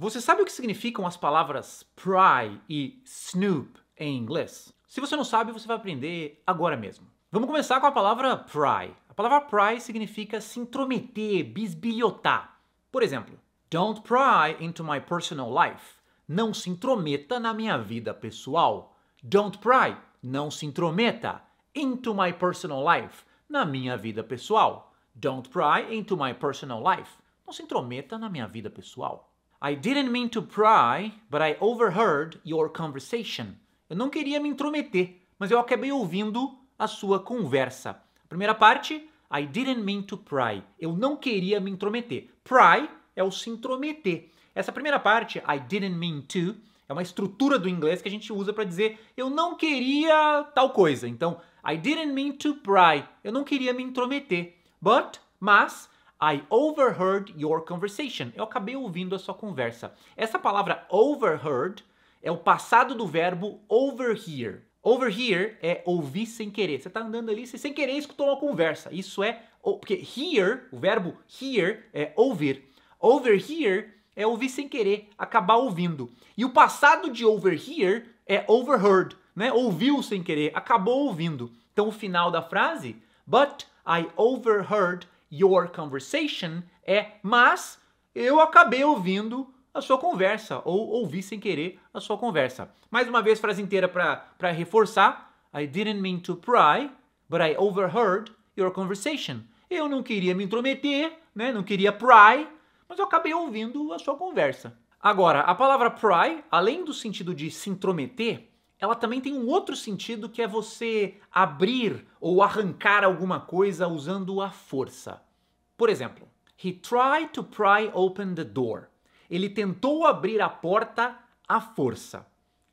Você sabe o que significam as palavras pry e snoop em inglês? Se você não sabe, você vai aprender agora mesmo. Vamos começar com a palavra pry. A palavra pry significa se intrometer, bisbilhotar. Por exemplo, don't pry into my personal life. Não se intrometa na minha vida pessoal. Don't pry, não se intrometa into my personal life, na minha vida pessoal. Don't pry into my personal life. Não se intrometa na minha vida pessoal. I didn't mean to pry, but I overheard your conversation. Eu não queria me intrometer, mas eu acabei ouvindo a sua conversa. Primeira parte, I didn't mean to pry. Eu não queria me intrometer. Pry é o se intrometer. Essa primeira parte, I didn't mean to, é uma estrutura do inglês que a gente usa para dizer eu não queria tal coisa. Então, I didn't mean to pry. Eu não queria me intrometer. But, mas, I overheard your conversation. Eu acabei ouvindo a sua conversa. Essa palavra overheard é o passado do verbo overhear. Overhear é ouvir sem querer. Você está andando ali, sem querer escutou uma conversa. Isso é porque hear, o verbo hear é ouvir. Overhear é ouvir sem querer, acabar ouvindo. E o passado de overhear é overheard, né? Ouviu sem querer, acabou ouvindo. Então o final da frase, but I overheard your conversation é mas eu acabei ouvindo a sua conversa ou ouvi sem querer a sua conversa. Mais uma vez, frase inteira para reforçar. I didn't mean to pry, but I overheard your conversation. Eu não queria me intrometer, né? não queria pry, mas eu acabei ouvindo a sua conversa. Agora, a palavra pry, além do sentido de se intrometer, ela também tem um outro sentido que é você abrir ou arrancar alguma coisa usando a força. Por exemplo, he tried to pry open the door. Ele tentou abrir a porta à força.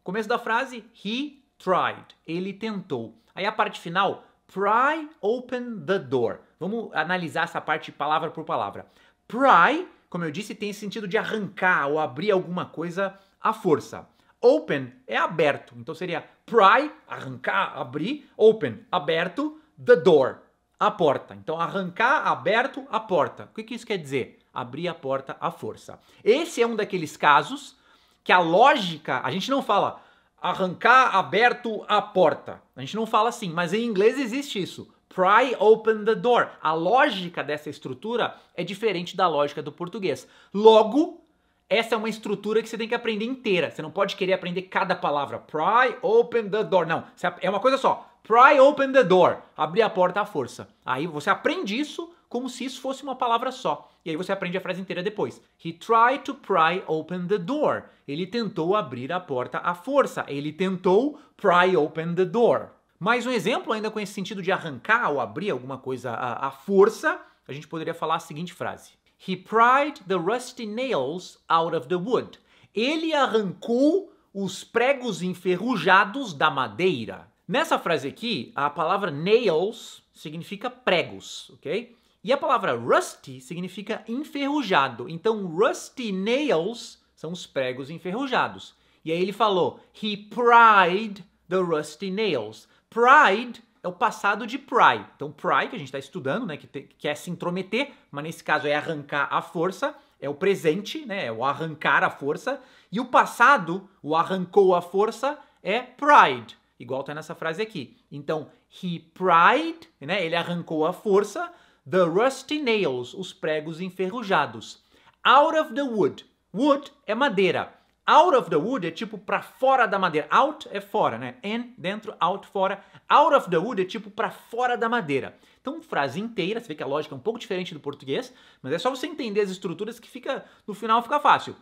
Começo da frase, he tried. Ele tentou. Aí a parte final, pry open the door. Vamos analisar essa parte palavra por palavra. Pry, como eu disse, tem esse sentido de arrancar ou abrir alguma coisa à força. Open é aberto. Então seria pry, arrancar, abrir. Open, aberto. The door, a porta. Então arrancar, aberto, a porta. O que, que isso quer dizer? Abrir a porta à força. Esse é um daqueles casos que a lógica, a gente não fala arrancar aberto a porta. A gente não fala assim, mas em inglês existe isso. Pry open the door. A lógica dessa estrutura é diferente da lógica do português. Logo, essa é uma estrutura que você tem que aprender inteira. Você não pode querer aprender cada palavra. Pry, open the door. Não, é uma coisa só. Pry, open the door. Abrir a porta à força. Aí você aprende isso como se isso fosse uma palavra só. E aí você aprende a frase inteira depois. He tried to pry open the door. Ele tentou abrir a porta à força. Ele tentou pry open the door. Mais um exemplo, ainda com esse sentido de arrancar ou abrir alguma coisa à, força, a gente poderia falar a seguinte frase. He pried the rusty nails out of the wood. Ele arrancou os pregos enferrujados da madeira. Nessa frase aqui, a palavra nails significa pregos, ok? E a palavra rusty significa enferrujado. Então, rusty nails são os pregos enferrujados. E aí ele falou, he pried the rusty nails. Pride é o passado de pry. Então, pry, que a gente está estudando, né, que, quer é se intrometer, mas nesse caso é arrancar a força, é o presente, né, é o arrancar a força, e o passado, o arrancou a força, é pride, igual está nessa frase aqui. Então, he pried, né, ele arrancou a força, the rusty nails, os pregos enferrujados. Out of the wood, wood é madeira. Out of the wood é tipo para fora da madeira. Out é fora, né? In, dentro, out, fora. Out of the wood é tipo para fora da madeira. Então, frase inteira, você vê que a lógica é um pouco diferente do português, mas é só você entender as estruturas que fica no final fica fácil.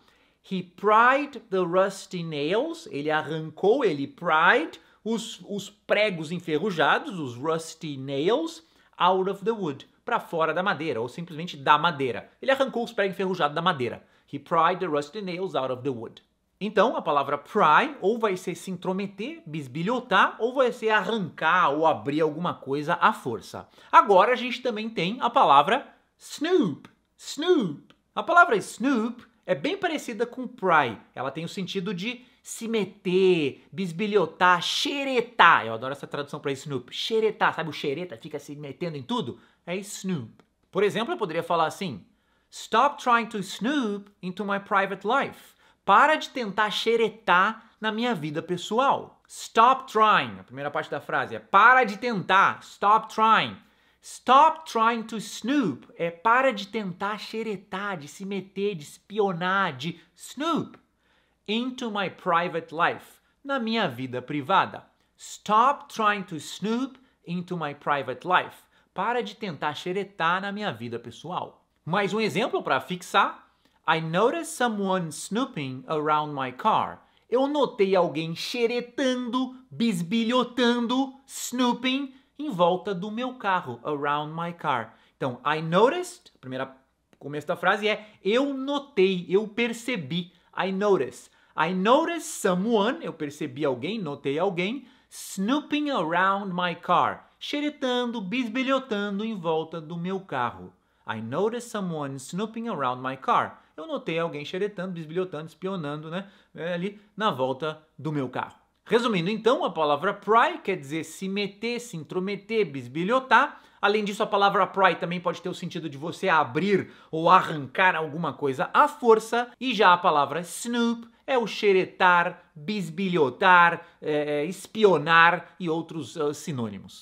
He pried the rusty nails, ele arrancou, ele pried os, os pregos enferrujados, os rusty nails, out of the wood, para fora da madeira, ou simplesmente da madeira. Ele arrancou os pregos enferrujados da madeira. He pried the rusty nails out of the wood. Então, a palavra pry ou vai ser se intrometer, bisbilhotar, ou vai ser arrancar ou abrir alguma coisa à força. Agora a gente também tem a palavra snoop. Snoop. A palavra snoop é bem parecida com pry. Ela tem o sentido de se meter, bisbilhotar, xeretar. Eu adoro essa tradução para snoop. Xeretar, sabe o xereta fica se metendo em tudo? É snoop. Por exemplo, eu poderia falar assim: Stop trying to snoop into my private life. Para de tentar xeretar na minha vida pessoal. Stop trying. A primeira parte da frase é para de tentar. Stop trying. Stop trying to snoop é para de tentar xeretar, de se meter, de espionar, de snoop into my private life, na minha vida privada. Stop trying to snoop into my private life. Para de tentar xeretar na minha vida pessoal. Mais um exemplo para fixar. I noticed someone snooping around my car. Eu notei alguém xeretando, bisbilhotando, snooping em volta do meu carro, around my car. Então, I noticed, primeira começo da frase é eu notei, eu percebi. I noticed. I noticed someone, eu percebi alguém, notei alguém, snooping around my car. Xeretando, bisbilhotando em volta do meu carro. I noticed someone snooping around my car eu notei alguém xeretando, bisbilhotando, espionando, né? É, ali na volta do meu carro. Resumindo, então, a palavra pry quer dizer se meter, se intrometer, bisbilhotar. Além disso, a palavra pry também pode ter o sentido de você abrir ou arrancar alguma coisa à força. E já a palavra snoop é o xeretar, bisbilhotar, é, é espionar e outros uh, sinônimos.